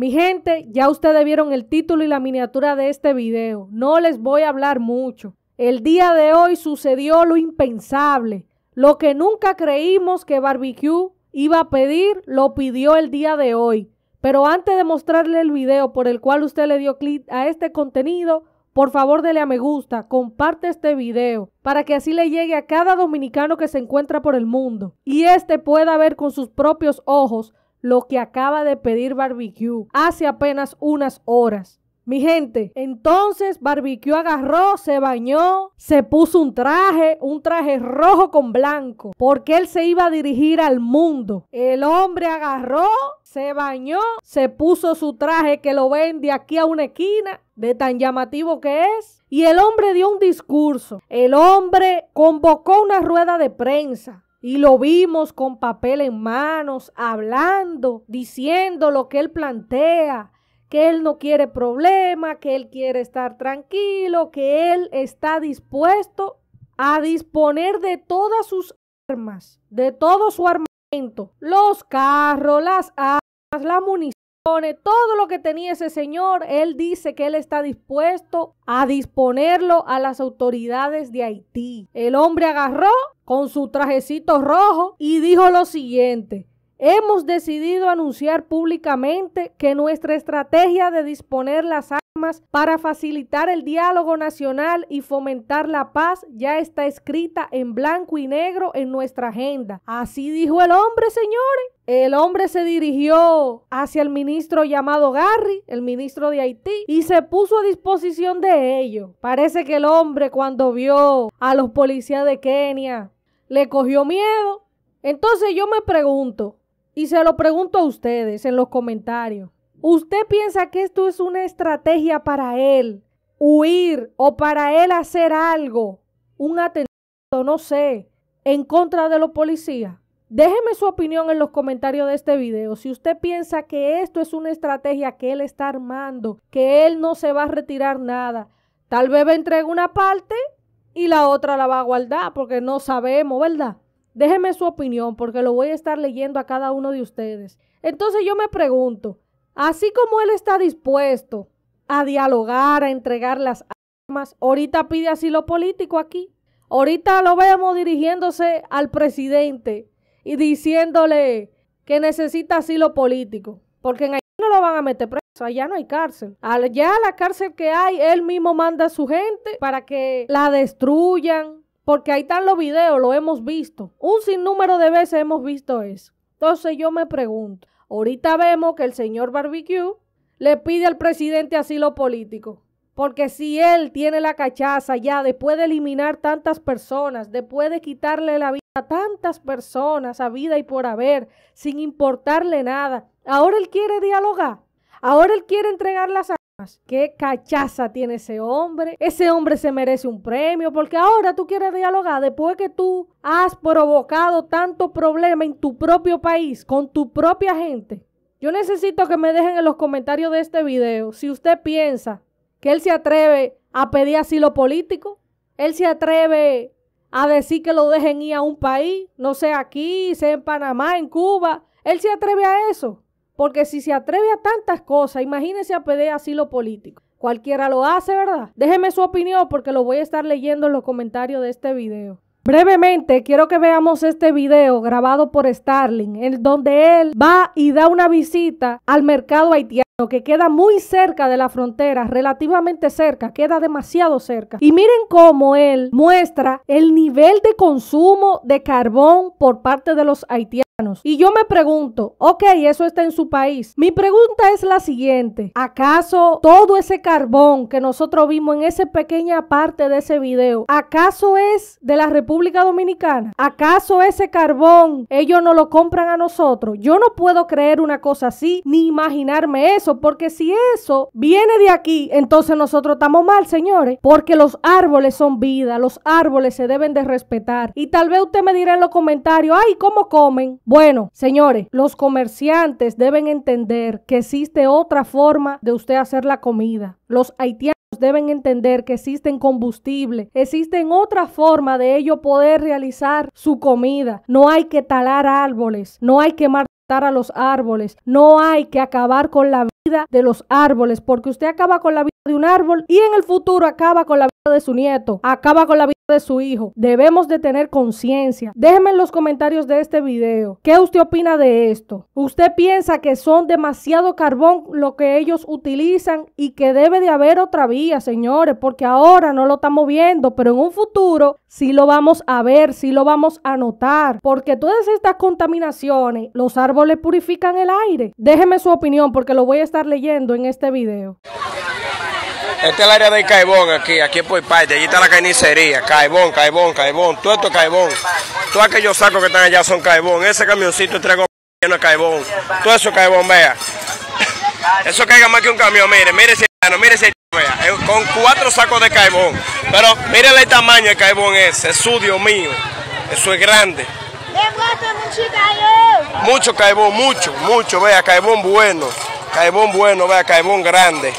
Mi gente, ya ustedes vieron el título y la miniatura de este video. No les voy a hablar mucho. El día de hoy sucedió lo impensable. Lo que nunca creímos que Barbecue iba a pedir, lo pidió el día de hoy. Pero antes de mostrarle el video por el cual usted le dio clic a este contenido, por favor dele a me gusta, comparte este video para que así le llegue a cada dominicano que se encuentra por el mundo y este pueda ver con sus propios ojos lo que acaba de pedir Barbecue hace apenas unas horas. Mi gente, entonces Barbecue agarró, se bañó, se puso un traje, un traje rojo con blanco, porque él se iba a dirigir al mundo. El hombre agarró, se bañó, se puso su traje que lo ven de aquí a una esquina, de tan llamativo que es. Y el hombre dio un discurso. El hombre convocó una rueda de prensa y lo vimos con papel en manos, hablando, diciendo lo que él plantea, que él no quiere problema, que él quiere estar tranquilo, que él está dispuesto a disponer de todas sus armas, de todo su armamento, los carros, las armas, la munición todo lo que tenía ese señor, él dice que él está dispuesto a disponerlo a las autoridades de Haití. El hombre agarró con su trajecito rojo y dijo lo siguiente, Hemos decidido anunciar públicamente que nuestra estrategia de disponer las armas para facilitar el diálogo nacional y fomentar la paz ya está escrita en blanco y negro en nuestra agenda. Así dijo el hombre, señores. El hombre se dirigió hacia el ministro llamado Garry, el ministro de Haití, y se puso a disposición de ellos. Parece que el hombre cuando vio a los policías de Kenia le cogió miedo. Entonces yo me pregunto, y se lo pregunto a ustedes en los comentarios. ¿Usted piensa que esto es una estrategia para él huir o para él hacer algo? Un atentado, no sé, en contra de los policías. Déjeme su opinión en los comentarios de este video. Si usted piensa que esto es una estrategia que él está armando, que él no se va a retirar nada, tal vez entregue una parte y la otra la va a guardar porque no sabemos, ¿verdad? Déjeme su opinión porque lo voy a estar leyendo a cada uno de ustedes. Entonces yo me pregunto, así como él está dispuesto a dialogar, a entregar las armas, ahorita pide asilo político aquí. Ahorita lo vemos dirigiéndose al presidente y diciéndole que necesita asilo político, porque en Haití no lo van a meter preso, allá no hay cárcel. Allá la cárcel que hay, él mismo manda a su gente para que la destruyan, porque ahí están los videos, lo hemos visto. Un sinnúmero de veces hemos visto eso. Entonces yo me pregunto, ahorita vemos que el señor Barbecue le pide al presidente asilo político. Porque si él tiene la cachaza ya después de eliminar tantas personas, después de quitarle la vida a tantas personas, a vida y por haber, sin importarle nada, ahora él quiere dialogar, ahora él quiere entregar las ¿Qué cachaza tiene ese hombre? Ese hombre se merece un premio porque ahora tú quieres dialogar después que tú has provocado tanto problema en tu propio país, con tu propia gente. Yo necesito que me dejen en los comentarios de este video si usted piensa que él se atreve a pedir asilo político, él se atreve a decir que lo dejen ir a un país, no sé, aquí, sea en Panamá, en Cuba, él se atreve a eso. Porque si se atreve a tantas cosas, imagínense a pedir asilo político. Cualquiera lo hace, ¿verdad? Déjeme su opinión porque lo voy a estar leyendo en los comentarios de este video. Brevemente, quiero que veamos este video grabado por Starling, en donde él va y da una visita al mercado haitiano que queda muy cerca de la frontera, relativamente cerca, queda demasiado cerca. Y miren cómo él muestra el nivel de consumo de carbón por parte de los haitianos y yo me pregunto, ok, eso está en su país. Mi pregunta es la siguiente, ¿acaso todo ese carbón que nosotros vimos en esa pequeña parte de ese video, ¿acaso es de la República Dominicana? ¿Acaso ese carbón ellos no lo compran a nosotros? Yo no puedo creer una cosa así ni imaginarme eso, porque si eso viene de aquí, entonces nosotros estamos mal, señores, porque los árboles son vida, los árboles se deben de respetar. Y tal vez usted me dirá en los comentarios, ay, ¿cómo comen? Bueno, señores, los comerciantes deben entender que existe otra forma de usted hacer la comida. Los haitianos deben entender que existen combustible, existen otra forma de ellos poder realizar su comida. No hay que talar árboles, no hay que matar a los árboles, no hay que acabar con la vida de los árboles, porque usted acaba con la vida de un árbol y en el futuro acaba con la vida de su nieto, acaba con la vida de su hijo. Debemos de tener conciencia. Déjeme en los comentarios de este video qué usted opina de esto. ¿Usted piensa que son demasiado carbón lo que ellos utilizan y que debe de haber otra vía, señores? Porque ahora no lo estamos viendo, pero en un futuro sí lo vamos a ver, sí lo vamos a notar. Porque todas estas contaminaciones, los árboles purifican el aire. Déjeme su opinión porque lo voy a estar leyendo en este video. Este es el área de Caibón, aquí, aquí por parte, Allí está la carnicería. Caibón, Caibón, Caibón. Todo esto es Caibón. Todos aquellos sacos que están allá son Caibón. Ese camioncito traigo lleno de Caibón. Todo eso es Caibón, vea. Eso caiga más que un camión, mire, mire ese mire vea. Con cuatro sacos de Caibón. Pero mire el tamaño de Caibón es. su Dios mío. Eso es grande. Mucho Caibón, mucho, mucho. Vea, Caibón bueno. Caibón bueno, vea, Caibón grande.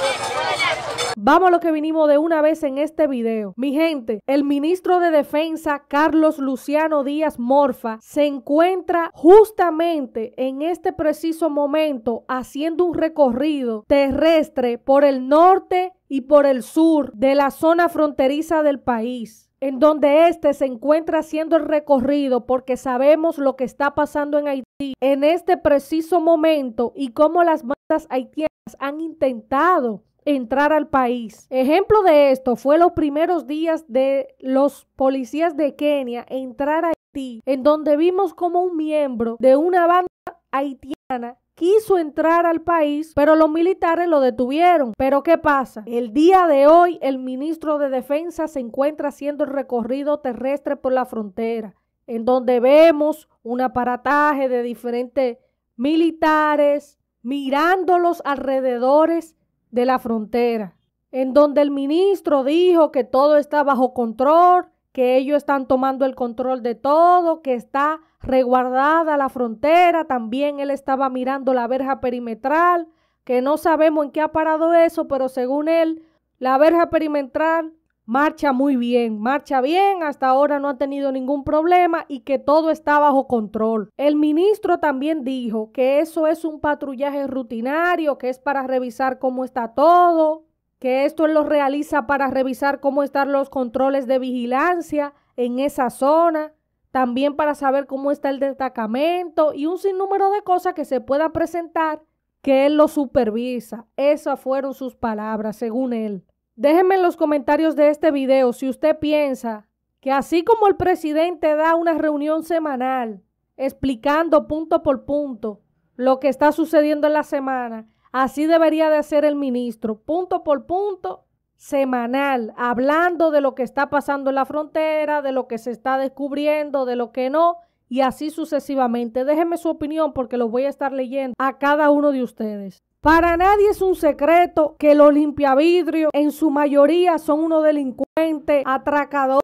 Vamos a lo que vinimos de una vez en este video. Mi gente, el ministro de Defensa, Carlos Luciano Díaz Morfa, se encuentra justamente en este preciso momento haciendo un recorrido terrestre por el norte y por el sur de la zona fronteriza del país en donde este se encuentra haciendo el recorrido porque sabemos lo que está pasando en Haití en este preciso momento y cómo las bandas haitianas han intentado entrar al país. Ejemplo de esto fue los primeros días de los policías de Kenia entrar a Haití, en donde vimos como un miembro de una banda haitiana quiso entrar al país, pero los militares lo detuvieron. Pero ¿qué pasa? El día de hoy el ministro de Defensa se encuentra haciendo el recorrido terrestre por la frontera, en donde vemos un aparataje de diferentes militares mirando los alrededores de la frontera, en donde el ministro dijo que todo está bajo control, que ellos están tomando el control de todo, que está reguardada la frontera, también él estaba mirando la verja perimetral, que no sabemos en qué ha parado eso, pero según él, la verja perimetral marcha muy bien, marcha bien, hasta ahora no ha tenido ningún problema y que todo está bajo control. El ministro también dijo que eso es un patrullaje rutinario, que es para revisar cómo está todo, que esto lo realiza para revisar cómo están los controles de vigilancia en esa zona, también para saber cómo está el destacamento y un sinnúmero de cosas que se puedan presentar que él lo supervisa. Esas fueron sus palabras, según él. Déjenme en los comentarios de este video si usted piensa que así como el presidente da una reunión semanal explicando punto por punto lo que está sucediendo en la semana, así debería de ser el ministro, punto por punto, semanal, hablando de lo que está pasando en la frontera, de lo que se está descubriendo, de lo que no, y así sucesivamente. Déjenme su opinión porque lo voy a estar leyendo a cada uno de ustedes. Para nadie es un secreto que los limpiavidrios en su mayoría son unos delincuentes, atracadores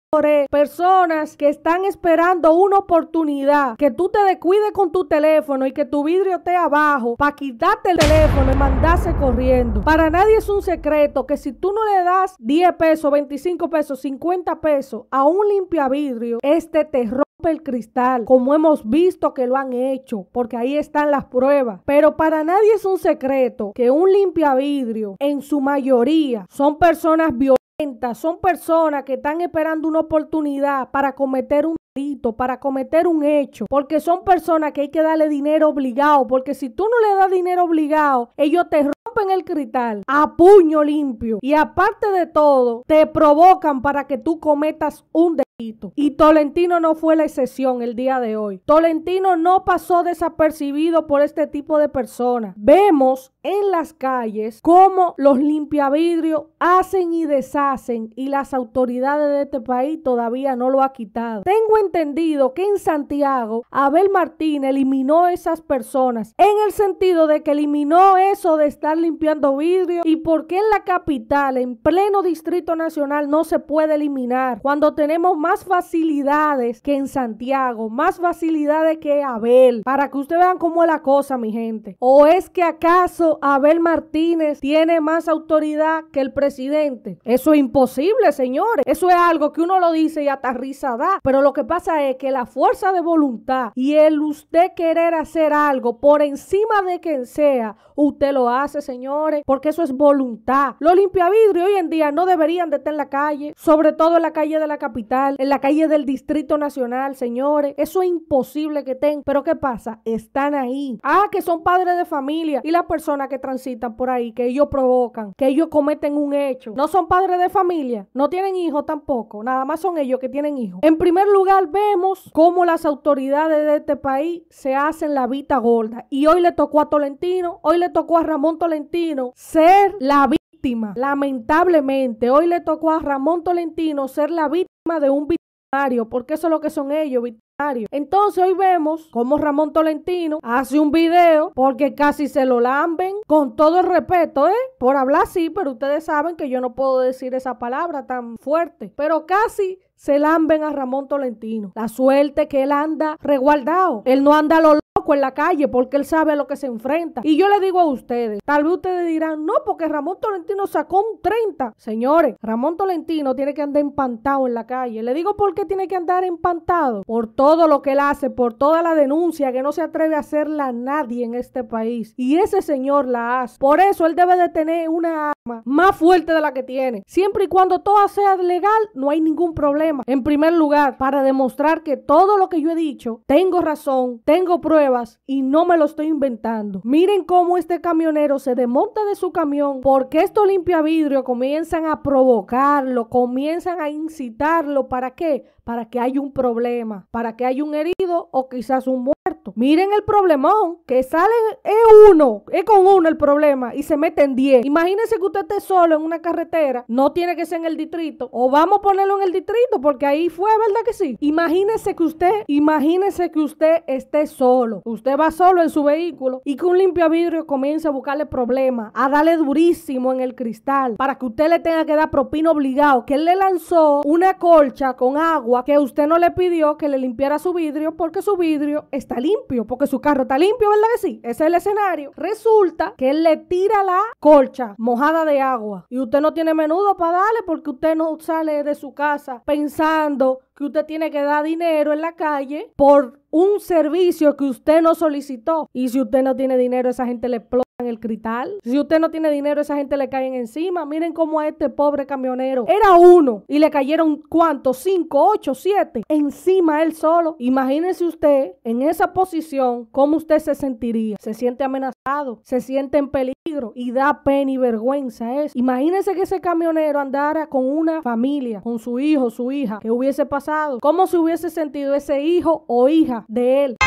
personas que están esperando una oportunidad, que tú te descuides con tu teléfono y que tu vidrio esté abajo para quitarte el teléfono y mandarse corriendo. Para nadie es un secreto que si tú no le das 10 pesos, 25 pesos, 50 pesos a un limpia vidrio, este te rompe el cristal, como hemos visto que lo han hecho, porque ahí están las pruebas. Pero para nadie es un secreto que un limpia vidrio, en su mayoría, son personas violentas son personas que están esperando una oportunidad para cometer un para cometer un hecho, porque son personas que hay que darle dinero obligado, porque si tú no le das dinero obligado, ellos te rompen el cristal a puño limpio y aparte de todo, te provocan para que tú cometas un delito. Y Tolentino no fue la excepción el día de hoy. Tolentino no pasó desapercibido por este tipo de personas. Vemos en las calles cómo los limpiavidrios hacen y deshacen y las autoridades de este país todavía no lo ha quitado. Tengo en entendido que en Santiago Abel Martín eliminó esas personas en el sentido de que eliminó eso de estar limpiando vidrio y por qué en la capital, en pleno Distrito Nacional, no se puede eliminar cuando tenemos más facilidades que en Santiago, más facilidades que Abel, para que ustedes vean cómo es la cosa, mi gente. ¿O es que acaso Abel Martínez tiene más autoridad que el presidente? Eso es imposible, señores. Eso es algo que uno lo dice y hasta da, pero lo que pasa es que la fuerza de voluntad y el usted querer hacer algo por encima de quien sea, usted lo hace, señores, porque eso es voluntad. Los limpiavidrios hoy en día no deberían de estar en la calle, sobre todo en la calle de la capital, en la calle del Distrito Nacional, señores. Eso es imposible que estén. Pero ¿qué pasa? Están ahí. Ah, que son padres de familia y las personas que transitan por ahí, que ellos provocan, que ellos cometen un hecho. No son padres de familia, no tienen hijos tampoco, nada más son ellos que tienen hijos. En primer lugar, vemos cómo las autoridades de este país se hacen la vista gorda. Y hoy le tocó a Tolentino, hoy le tocó a Ramón Tolentino ser la víctima. Lamentablemente, hoy le tocó a Ramón Tolentino ser la víctima de un victimario, porque eso es lo que son ellos, victimarios. Entonces hoy vemos cómo Ramón Tolentino hace un video porque casi se lo lamben, con todo el respeto, ¿eh? Por hablar así, pero ustedes saben que yo no puedo decir esa palabra tan fuerte, pero casi se lamben a Ramón Tolentino. La suerte que él anda resguardado. Él no anda lo loco en la calle porque él sabe a lo que se enfrenta. Y yo le digo a ustedes, tal vez ustedes dirán, no, porque Ramón Tolentino sacó un 30. Señores, Ramón Tolentino tiene que andar empantado en la calle. Le digo por qué tiene que andar empantado. Por todo lo que él hace, por toda la denuncia que no se atreve a hacerla nadie en este país. Y ese señor la hace. Por eso él debe de tener una arma más fuerte de la que tiene. Siempre y cuando todo sea legal, no hay ningún problema. En primer lugar, para demostrar que todo lo que yo he dicho, tengo razón, tengo pruebas y no me lo estoy inventando. Miren cómo este camionero se desmonta de su camión porque estos vidrio comienzan a provocarlo, comienzan a incitarlo. ¿Para qué? para que haya un problema, para que haya un herido o quizás un muerto. Miren el problemón, que salen es uno, es con uno el problema y se meten 10. Imagínense que usted esté solo en una carretera, no tiene que ser en el distrito, o vamos a ponerlo en el distrito, porque ahí fue, ¿verdad que sí? Imagínense que usted, imagínense que usted esté solo, usted va solo en su vehículo y que un vidrio comience a buscarle problemas, a darle durísimo en el cristal, para que usted le tenga que dar propina obligado, que él le lanzó una colcha con agua que usted no le pidió que le limpiara su vidrio porque su vidrio está limpio, porque su carro está limpio, ¿verdad que sí? Ese es el escenario. Resulta que él le tira la colcha mojada de agua y usted no tiene menudo para darle porque usted no sale de su casa pensando que usted tiene que dar dinero en la calle por un servicio que usted no solicitó. Y si usted no tiene dinero, esa gente le explota en el cristal. Si usted no tiene dinero, esa gente le caen encima. Miren cómo a este pobre camionero era uno y le cayeron cuántos, cinco, ocho, siete encima él solo. Imagínense usted en esa posición, cómo usted se sentiría. Se siente amenazado, se siente en peligro y da pena y vergüenza eso. Imagínense que ese camionero andara con una familia, con su hijo, su hija, que hubiese pasado. ¿Cómo se hubiese sentido ese hijo o hija de él?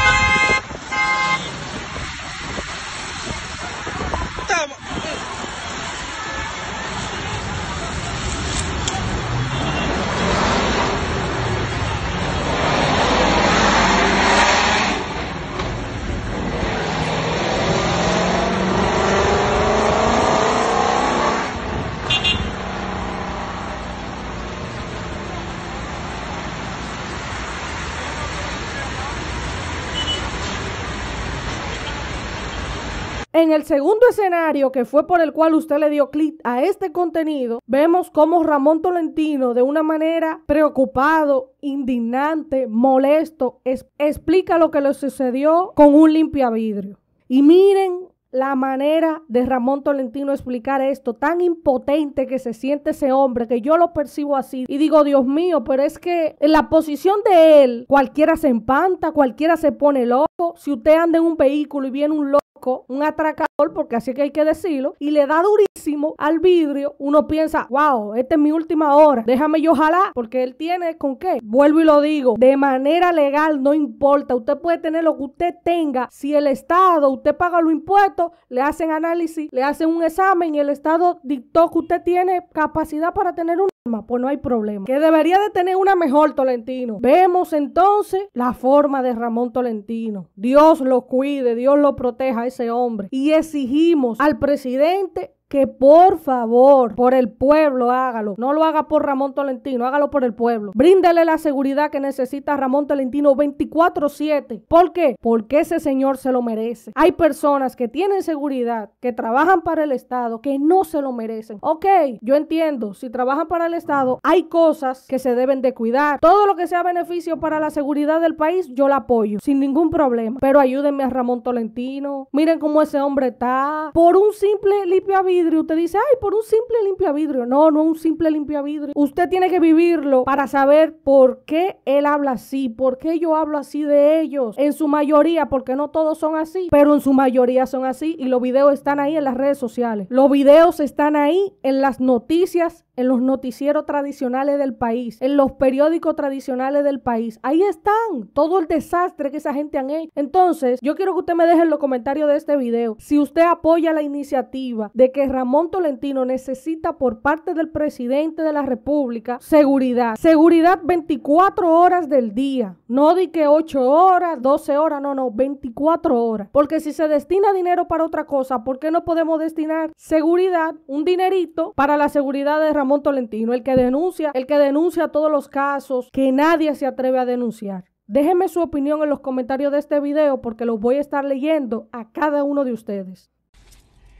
En el segundo escenario, que fue por el cual usted le dio clic a este contenido, vemos cómo Ramón Tolentino, de una manera preocupado, indignante, molesto, explica lo que le sucedió con un limpiavidrio. Y miren la manera de Ramón Tolentino explicar esto, tan impotente que se siente ese hombre, que yo lo percibo así y digo, Dios mío, pero es que en la posición de él, cualquiera se empanta, cualquiera se pone loco. Si usted anda en un vehículo y viene un loco un atracador, porque así que hay que decirlo, y le da durísimo al vidrio, uno piensa, wow, esta es mi última hora, déjame yo jalar, porque él tiene con qué. Vuelvo y lo digo, de manera legal no importa, usted puede tener lo que usted tenga, si el Estado, usted paga los impuestos, le hacen análisis, le hacen un examen y el Estado dictó que usted tiene capacidad para tener un pues no hay problema. Que debería de tener una mejor Tolentino. Vemos entonces la forma de Ramón Tolentino. Dios lo cuide, Dios lo proteja a ese hombre. Y exigimos al presidente que por favor, por el pueblo, hágalo. No lo haga por Ramón Tolentino, hágalo por el pueblo. Bríndele la seguridad que necesita Ramón Tolentino 24-7. ¿Por qué? Porque ese señor se lo merece. Hay personas que tienen seguridad, que trabajan para el Estado, que no se lo merecen. Ok, yo entiendo, si trabajan para el Estado, hay cosas que se deben de cuidar. Todo lo que sea beneficio para la seguridad del país, yo la apoyo, sin ningún problema. Pero ayúdenme a Ramón Tolentino. Miren cómo ese hombre está. Por un simple limpio vida usted dice, ay, por un simple limpia vidrio. No, no un simple limpia vidrio. Usted tiene que vivirlo para saber por qué él habla así, por qué yo hablo así de ellos. En su mayoría, porque no todos son así, pero en su mayoría son así. Y los videos están ahí en las redes sociales. Los videos están ahí en las noticias en los noticieros tradicionales del país, en los periódicos tradicionales del país. Ahí están todo el desastre que esa gente han hecho. Entonces, yo quiero que usted me deje en los comentarios de este video si usted apoya la iniciativa de que Ramón Tolentino necesita por parte del presidente de la República seguridad. Seguridad 24 horas del día. No di que 8 horas, 12 horas, no, no, 24 horas. Porque si se destina dinero para otra cosa, ¿por qué no podemos destinar seguridad, un dinerito para la seguridad de Ramón? Montolentino, Tolentino, el que denuncia, el que denuncia todos los casos que nadie se atreve a denunciar. Déjenme su opinión en los comentarios de este video porque los voy a estar leyendo a cada uno de ustedes.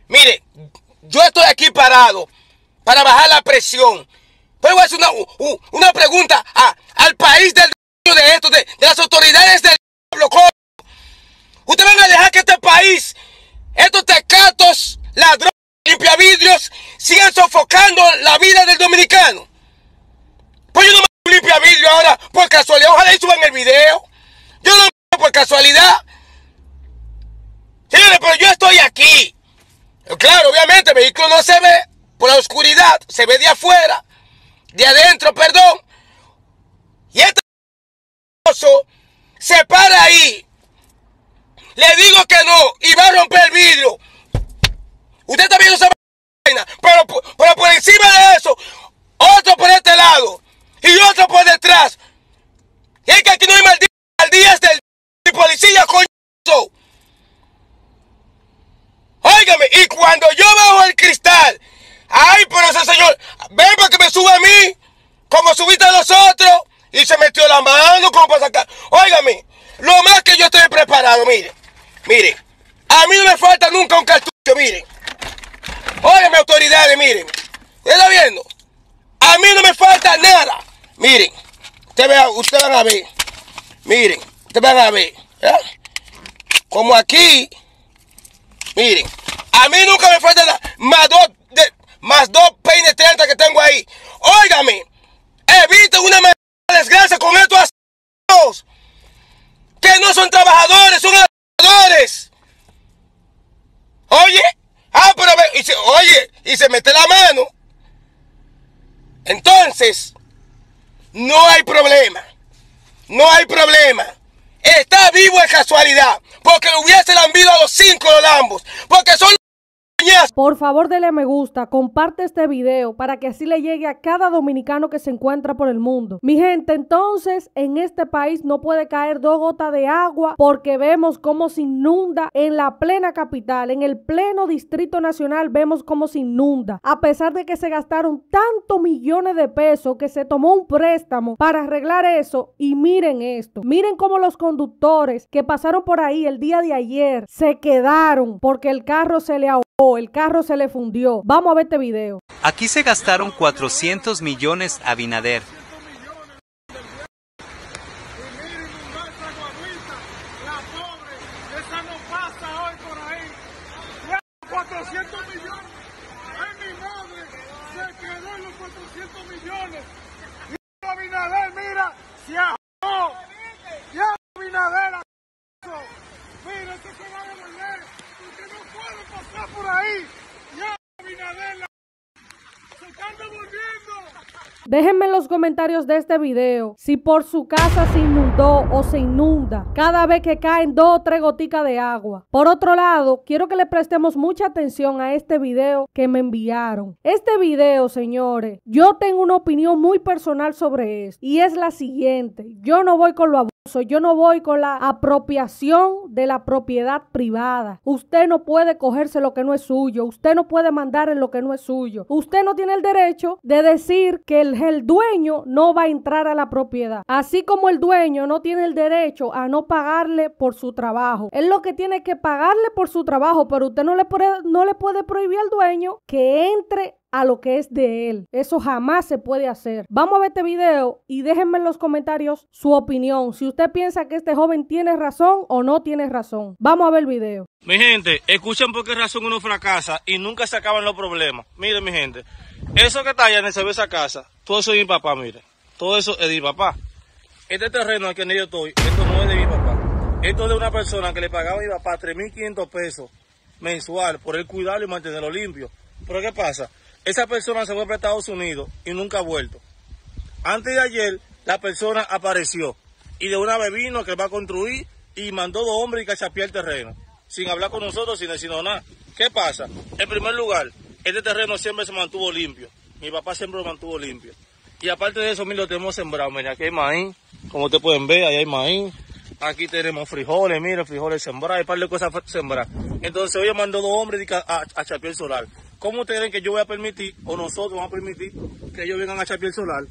Mire, yo estoy aquí parado para bajar la presión. Pero voy a hacer una, una pregunta al país del de esto, de, las autoridades del pueblo. Ustedes van a dejar que este país, estos tecatos, ladrones, limpia vidrios, sigan sofocando la vida del dominicano. Pues yo no me vidrio ahora por casualidad. Ojalá y suban el video. Yo no me por casualidad. Señores, pero yo estoy aquí. Claro, obviamente el vehículo no se ve por la oscuridad, se ve de afuera, de adentro, perdón. Y este se para ahí. Le digo que no y va a romper el vidrio. Usted está viendo esa vaina, pero, por encima de eso, otro por este lado y otro por detrás. Y es que aquí no hay maldías del policía, coño. Óigame, y cuando yo bajo el cristal, ay, pero ese señor, ven para que me sube a mí, como subiste a los otros, y se metió la mano, como para sacar. Óigame, lo más que yo estoy preparado, mire, mire, a mí no me falta nunca un cartucho, mire Óigame autoridades, miren. ¿Está viendo? A mí no me falta nada. Miren, ustedes van a ver. Miren, ustedes van a ver. ¿eh? Como aquí, miren, a mí nunca me falta nada. Más dos, de, más dos peines 30 que tengo ahí. Óigame, eviten una desgracia con estos que no son trabajadores. y se mete la mano, entonces no hay problema. No hay problema. Está vivo en casualidad. Porque lo hubiese lambido a los cinco los ambos Porque son por favor, dele me gusta, comparte este video para que así le llegue a cada dominicano que se encuentra por el mundo. Mi gente, entonces en este país no puede caer dos gotas de agua porque vemos cómo se inunda en la plena capital, en el pleno Distrito Nacional vemos cómo se inunda. A pesar de que se gastaron tantos millones de pesos que se tomó un préstamo para arreglar eso y miren esto, miren cómo los conductores que pasaron por ahí el día de ayer se quedaron porque el carro se le ahogó el carro se le fundió. Vamos a ver este video. Aquí se gastaron 400 millones a Binader. Déjenme en los comentarios de este video si por su casa se inundó o se inunda cada vez que caen dos o tres goticas de agua. Por otro lado, quiero que le prestemos mucha atención a este video que me enviaron. Este video, señores, yo tengo una opinión muy personal sobre esto y es la siguiente. Yo no voy con lo yo no voy con la apropiación de la propiedad privada. Usted no puede cogerse lo que no es suyo. Usted no puede mandar en lo que no es suyo. Usted no tiene el derecho de decir que el, dueño no va a entrar a la propiedad. Así como el dueño no tiene el derecho a no pagarle por su trabajo. Es lo que tiene que pagarle por su trabajo, pero usted no le puede, no le puede prohibir al dueño que entre a lo que es de él. Eso jamás se puede hacer. Vamos a ver este video y déjenme en los comentarios su opinión. Si usted piensa que este joven tiene razón o no tiene razón. Vamos a ver el video. Mi gente, escuchen por qué razón uno fracasa y nunca se acaban los problemas. Miren, mi gente, eso que está allá en esa casa, todo eso es mi papá, miren. Todo eso es de mi papá. Este terreno que que yo estoy, esto no es de mi papá. Esto es de una persona que le pagaba a mi papá 3.500 pesos mensual por él cuidarlo y mantenerlo limpio. Pero ¿qué pasa? Esa persona se fue para Estados Unidos y nunca ha vuelto. Antes de ayer, la persona apareció y de una vez vino que va a construir y mandó dos hombres y cachapear el terreno, sin hablar con nosotros, sin decirnos nada. ¿Qué pasa? En primer lugar, este terreno siempre se mantuvo limpio. Mi papá siempre lo mantuvo limpio. Y aparte de eso, mira, lo tenemos sembrado. aquí hay maíz, como ustedes pueden ver, ahí hay maíz. Aquí tenemos frijoles, mira, frijoles sembrados, hay un par de cosas sembradas. Entonces, hoy mandó dos hombres a, a, el solar. ¿Cómo ustedes creen que yo voy a permitir o nosotros vamos a permitir que ellos vengan a echar piel solar?